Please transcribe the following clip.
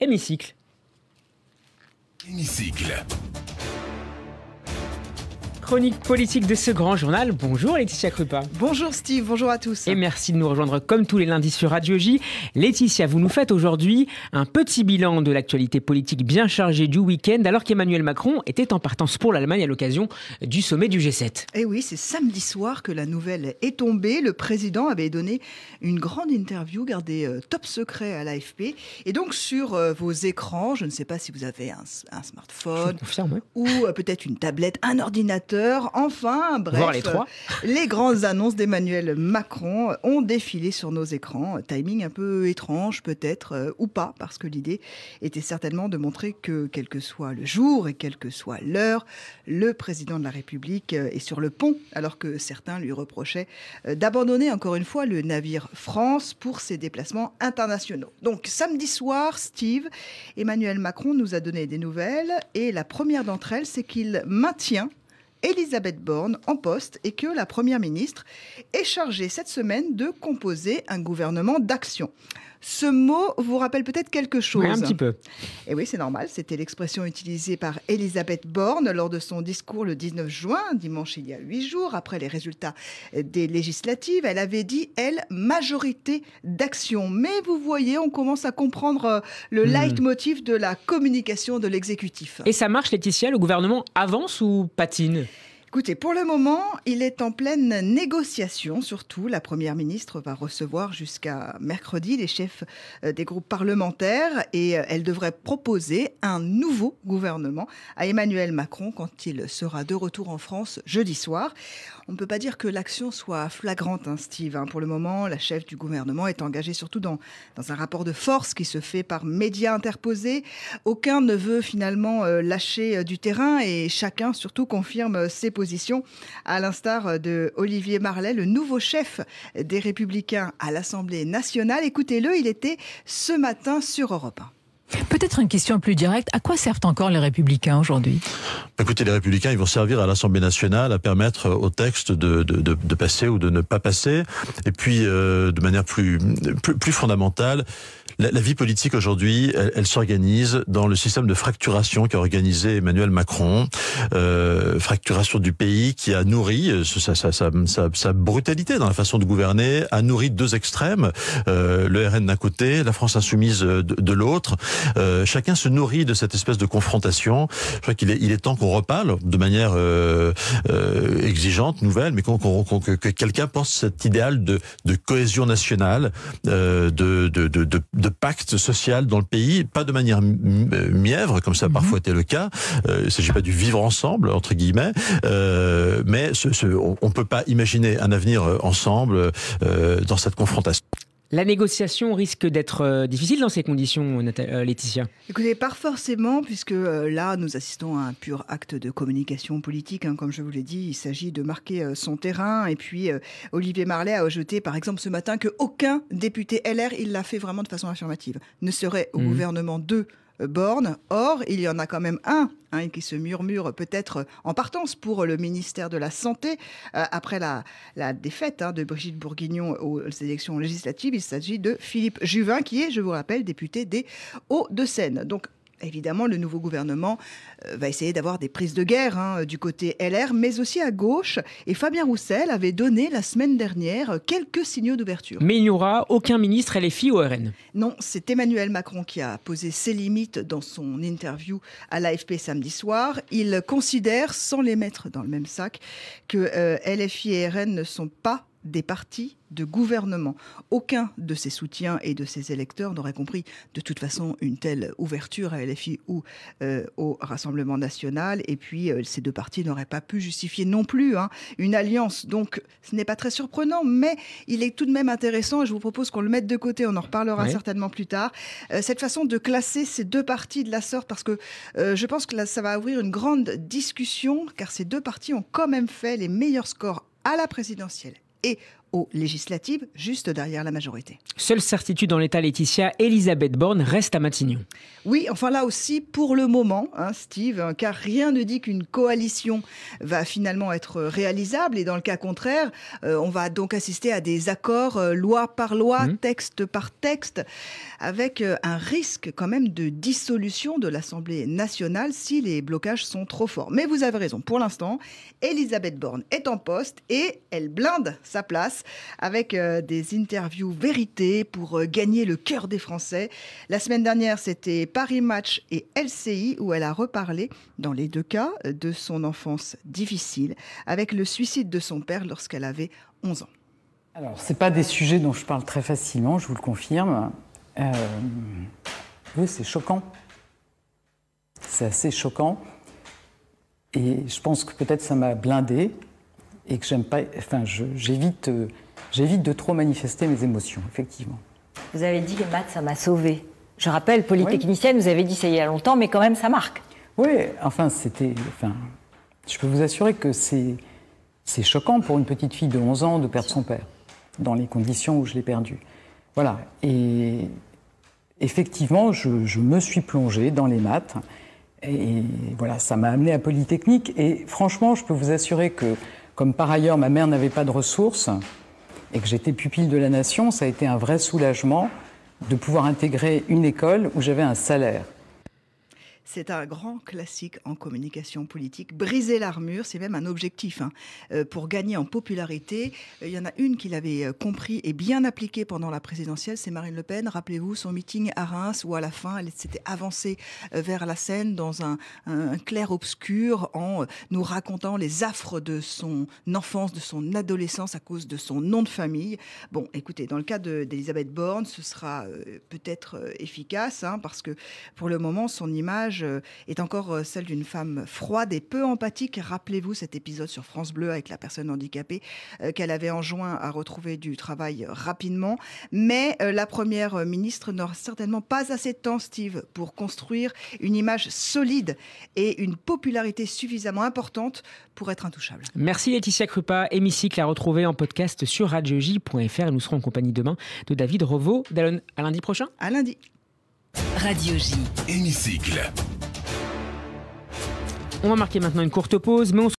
Hémicycle. Hémicycle chronique politique de ce grand journal. Bonjour Laetitia Krupa. Bonjour Steve, bonjour à tous. Et merci de nous rejoindre comme tous les lundis sur Radio J. Laetitia, vous nous faites aujourd'hui un petit bilan de l'actualité politique bien chargée du week-end alors qu'Emmanuel Macron était en partance pour l'Allemagne à l'occasion du sommet du G7. Et eh oui, c'est samedi soir que la nouvelle est tombée. Le président avait donné une grande interview gardée euh, top secret à l'AFP. Et donc sur euh, vos écrans, je ne sais pas si vous avez un, smartphone ou euh, peut-être une tablette, un ordinateur Enfin, bref, les, grandes annonces d'Emmanuel Macron ont défilé sur nos écrans. Timing un peu étrange peut-être, euh, ou pas, parce que l'idée était certainement de montrer que quel que soit le jour et quelle que soit l'heure, le président de la République euh, est sur le pont, alors que certains lui reprochaient euh, d'abandonner encore une fois le navire France pour ses déplacements internationaux. Donc samedi soir, Steve, Emmanuel Macron nous a donné des nouvelles et la première d'entre elles, c'est qu'il maintient Elisabeth Borne en poste et que la Première ministre est chargée cette semaine de composer un gouvernement d'action. Ce mot vous rappelle peut-être quelque chose. Oui, un petit peu. Et eh oui, c'est normal. C'était l'expression utilisée par Elisabeth Borne lors de son discours le 19 juin, dimanche il y a huit jours, après les résultats des législatives. Elle avait dit, elle, majorité d'action. Mais vous voyez, on commence à comprendre euh, le hmm. leitmotiv de la communication de l'exécutif. Et ça marche, Laetitia Le gouvernement avance ou patine Écoutez, pour le moment, il est en pleine négociation. Surtout, la Première ministre va recevoir jusqu'à mercredi les chefs euh, des groupes parlementaires et euh, elle devrait proposer un nouveau gouvernement à Emmanuel Macron quand il sera de retour en France jeudi soir. On ne peut pas dire que l'action soit flagrante, hein, Steve. Hein. Pour le moment, la chef du gouvernement est engagée surtout dans, dans un rapport de force qui se fait par médias interposés. Aucun ne veut finalement euh, lâcher du terrain et chacun surtout confirme ses à l'instar euh, de Olivier Marlet, le nouveau chef des Républicains à l'Assemblée nationale. Écoutez-le, il était ce matin sur Europe 1. Peut-être une question plus directe. À quoi servent encore les Républicains aujourd'hui bah, Écoutez, les Républicains, ils vont servir à l'Assemblée nationale à permettre euh, au texte de, passer ou de ne pas passer. Et puis, euh, de manière plus, plus fondamentale, la, vie politique aujourd'hui, elle, s'organise dans le système de fracturation qu'a organisé Emmanuel Macron, euh, fracturation du pays qui a nourri euh, sa, brutalité dans la façon de gouverner, a nourri deux extrêmes, euh, le RN d'un côté, la France insoumise de, de l'autre. chacun se nourrit de cette espèce de confrontation. Je crois qu'il est, il est temps qu'on reparle de manière exigeante, nouvelle, mais qu'on, qu'on, que, quelqu'un pense cet idéal de, cohésion nationale, de, de pacte social dans le pays, pas de manière euh, mièvre, comme ça parfois mhm. été le cas. Euh, il ne s'agit pas du vivre ensemble, entre guillemets, euh, mais on ne peut pas imaginer un avenir ensemble dans cette confrontation. La négociation risque d'être euh, difficile dans ces conditions, euh, Laetitia Écoutez, pas forcément, puisque euh, là, nous assistons à un pur acte de communication politique. Hein, comme je vous l'ai dit, il s'agit de marquer son terrain. Et puis, Olivier Marlet a ajouté, par exemple, ce matin, qu'aucun aucun député LR, il l'a fait vraiment de façon affirmative, ne serait au mmh. gouvernement 2 bornes. Or, il y en a quand même un hein, qui se murmure peut-être en partance pour le ministère de la Santé euh, après la, la défaite hein, de Brigitte Bourguignon aux élections législatives. Il s'agit de Philippe Juvin, qui est, je vous rappelle, député des Hauts-de-Seine. Donc, évidemment, le nouveau gouvernement euh, va essayer d'avoir des prises de guerre hein, du côté LR, mais aussi à gauche. Et Fabien Roussel avait donné la semaine dernière quelques signaux d'ouverture. Mais il n'y aura aucun ministre LFI ou RN Non, c'est Emmanuel Macron qui a posé ses limites dans son interview à l'AFP samedi soir. Il considère, sans les mettre dans le même sac, que euh, LFI et RN ne sont pas des partis de gouvernement. Aucun de ses soutiens et de ses électeurs n'aurait compris de toute façon une telle ouverture à LFI ou euh, au Rassemblement national. Et puis, euh, ces deux partis n'auraient pas pu justifier non plus hein, une alliance. Donc, ce n'est pas très surprenant, mais il est tout de même intéressant et je vous propose qu'on le mette de côté. On en reparlera certainement plus tard. Euh, cette façon de classer ces deux partis de la sorte, parce que je pense que ça va ouvrir une grande discussion, car ces deux partis ont quand même fait les meilleurs scores à la présidentielle et aux législatives, juste derrière la majorité. Seule certitude dans l'État, Laetitia, Elisabeth Borne reste à Matignon. Oui, enfin là aussi, pour le moment, hein, Steve, hein, car rien ne dit qu'une coalition va finalement être réalisable. Et dans le cas contraire, euh, on va donc assister à des accords euh, loi par loi, mmh. texte par texte, avec euh, un risque quand même de dissolution de l'Assemblée nationale si les blocages sont trop forts. Mais vous avez raison, pour l'instant, Elisabeth Borne est en poste et elle blinde sa place avec euh, des interviews vérité pour euh, gagner le cœur des Français. La semaine dernière, c'était Paris Match et LCI où elle a reparlé, dans les deux cas, euh, de son enfance difficile avec le suicide de son père lorsqu'elle avait 11 ans. Alors, ce pas des sujets dont je parle très facilement, je vous le confirme. Oui, c'est choquant. C'est assez choquant. Et je pense que peut-être ça m'a blindée, et que j'aime pas. Enfin, j'évite, euh, j'évite de trop manifester mes émotions, effectivement. Vous avez dit que les maths, ça m'a sauvé. Je rappelle, polytechnicienne, vous avez dit ça il y a longtemps, mais quand même, ça marque. Oui, enfin, c'était. Enfin, je peux vous assurer que c'est, c'est choquant pour une petite fille de 11 ans de perdre son père, dans les conditions où je l'ai perdu. Voilà. Et effectivement, je, je, me suis plongée dans les maths. Et voilà, ça m'a amené à Polytechnique. Et franchement, je peux vous assurer que comme par ailleurs ma mère n'avait pas de ressources et que j'étais pupille de la nation, ça a été un vrai soulagement de pouvoir intégrer une école où j'avais un salaire. C'est un grand classique en communication politique. Briser l'armure, c'est même un objectif. Hein. Euh, pour gagner en popularité, euh, il y en a une qui l'avait euh, compris et bien appliqué pendant la présidentielle, c'est Marine Le Pen. Rappelez-vous son meeting à Reims où à la fin, elle s'était avancée vers la scène dans un, clair-obscur en nous racontant les affres de son enfance, de son adolescence à cause de son nom de famille. Bon, écoutez, dans le cas d'Elisabeth Borne, ce sera peut-être efficace hein, parce que pour le moment, son image euh, est encore euh, celle d'une femme froide et peu empathique. Rappelez-vous cet épisode sur France Bleu avec la personne handicapée euh, qu'elle avait enjoint à retrouver du travail rapidement. Mais la première ministre n'aura certainement pas assez de temps, Steve, pour construire une image solide et une popularité suffisamment importante pour être intouchable. Merci Laetitia Krupa. Hémicycle à retrouver en podcast sur radioJ.fr. Nous serons en compagnie demain de David Revault. D'Alon, à lundi prochain. À lundi. Radio J. Hémicycle. On va marquer maintenant une courte pause, mais on se